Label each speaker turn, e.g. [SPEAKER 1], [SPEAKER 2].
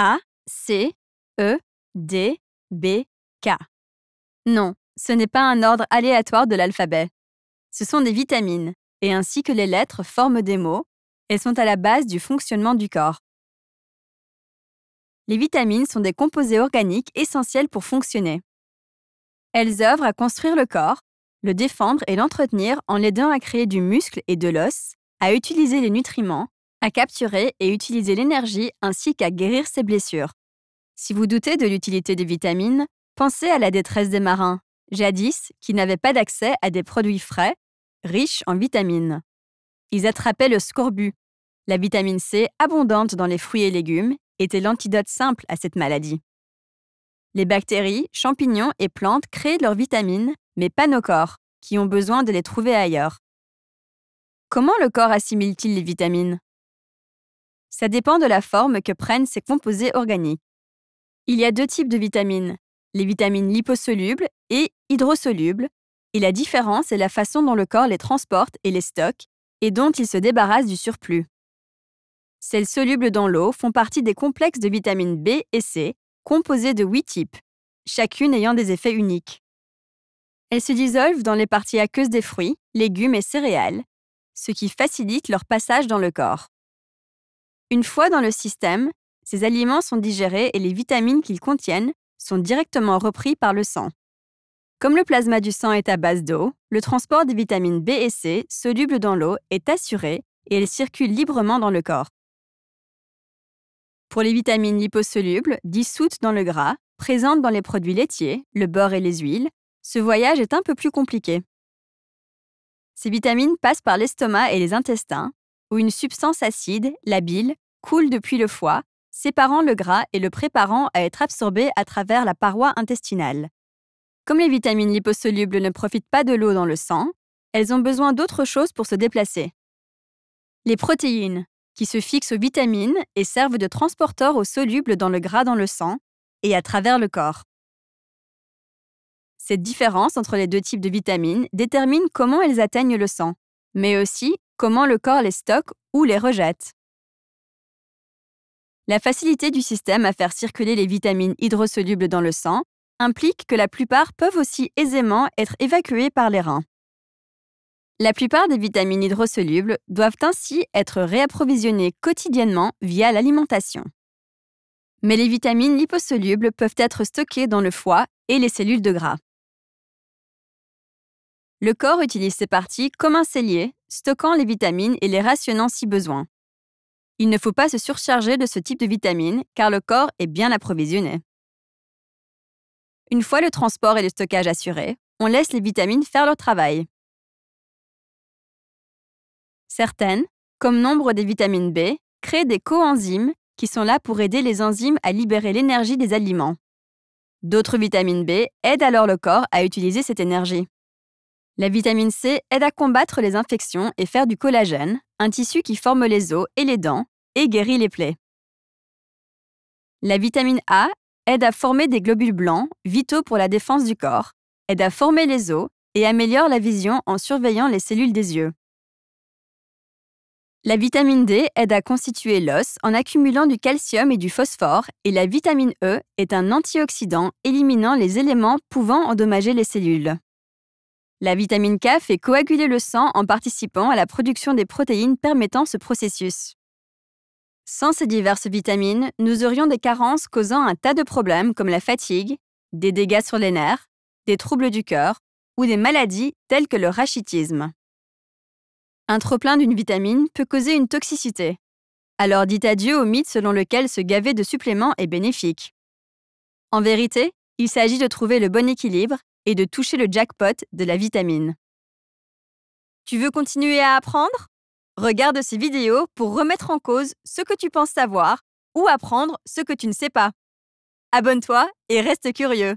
[SPEAKER 1] A, C, E, D, B, K. Non, ce n'est pas un ordre aléatoire de l'alphabet. Ce sont des vitamines, et ainsi que les lettres forment des mots, elles sont à la base du fonctionnement du corps. Les vitamines sont des composés organiques essentiels pour fonctionner. Elles œuvrent à construire le corps, le défendre et l'entretenir en l'aidant à créer du muscle et de l'os, à utiliser les nutriments, à capturer et utiliser l'énergie ainsi qu'à guérir ses blessures. Si vous doutez de l'utilité des vitamines, pensez à la détresse des marins, jadis qui n'avaient pas d'accès à des produits frais, riches en vitamines. Ils attrapaient le scorbut. La vitamine C, abondante dans les fruits et légumes, était l'antidote simple à cette maladie. Les bactéries, champignons et plantes créent leurs vitamines, mais pas nos corps, qui ont besoin de les trouver ailleurs. Comment le corps assimile-t-il les vitamines ça dépend de la forme que prennent ces composés organiques. Il y a deux types de vitamines, les vitamines liposolubles et hydrosolubles, et la différence est la façon dont le corps les transporte et les stocke, et dont il se débarrasse du surplus. Celles solubles dans l'eau font partie des complexes de vitamines B et C, composés de huit types, chacune ayant des effets uniques. Elles se dissolvent dans les parties aqueuses des fruits, légumes et céréales, ce qui facilite leur passage dans le corps. Une fois dans le système, ces aliments sont digérés et les vitamines qu'ils contiennent sont directement repris par le sang. Comme le plasma du sang est à base d'eau, le transport des vitamines B et C, solubles dans l'eau, est assuré et elles circulent librement dans le corps. Pour les vitamines liposolubles, dissoutes dans le gras, présentes dans les produits laitiers, le beurre et les huiles, ce voyage est un peu plus compliqué. Ces vitamines passent par l'estomac et les intestins où une substance acide, la bile, coule depuis le foie, séparant le gras et le préparant à être absorbé à travers la paroi intestinale. Comme les vitamines liposolubles ne profitent pas de l'eau dans le sang, elles ont besoin d'autre chose pour se déplacer. Les protéines, qui se fixent aux vitamines et servent de transporteurs aux solubles dans le gras dans le sang et à travers le corps. Cette différence entre les deux types de vitamines détermine comment elles atteignent le sang, mais aussi comment le corps les stocke ou les rejette. La facilité du système à faire circuler les vitamines hydrosolubles dans le sang implique que la plupart peuvent aussi aisément être évacuées par les reins. La plupart des vitamines hydrosolubles doivent ainsi être réapprovisionnées quotidiennement via l'alimentation. Mais les vitamines liposolubles peuvent être stockées dans le foie et les cellules de gras. Le corps utilise ces parties comme un cellier, stockant les vitamines et les rationnant si besoin. Il ne faut pas se surcharger de ce type de vitamines car le corps est bien approvisionné. Une fois le transport et le stockage assurés, on laisse les vitamines faire leur travail. Certaines, comme nombre des vitamines B, créent des coenzymes qui sont là pour aider les enzymes à libérer l'énergie des aliments. D'autres vitamines B aident alors le corps à utiliser cette énergie. La vitamine C aide à combattre les infections et faire du collagène, un tissu qui forme les os et les dents et guérit les plaies. La vitamine A aide à former des globules blancs, vitaux pour la défense du corps, aide à former les os et améliore la vision en surveillant les cellules des yeux. La vitamine D aide à constituer l'os en accumulant du calcium et du phosphore, et la vitamine E est un antioxydant éliminant les éléments pouvant endommager les cellules. La vitamine K fait coaguler le sang en participant à la production des protéines permettant ce processus. Sans ces diverses vitamines, nous aurions des carences causant un tas de problèmes comme la fatigue, des dégâts sur les nerfs, des troubles du cœur ou des maladies telles que le rachitisme. Un trop-plein d'une vitamine peut causer une toxicité. Alors dites adieu au mythe selon lequel se gaver de suppléments est bénéfique. En vérité, il s'agit de trouver le bon équilibre et de toucher le jackpot de la vitamine. Tu veux continuer à apprendre Regarde ces vidéos pour remettre en cause ce que tu penses savoir ou apprendre ce que tu ne sais pas. Abonne-toi et reste curieux.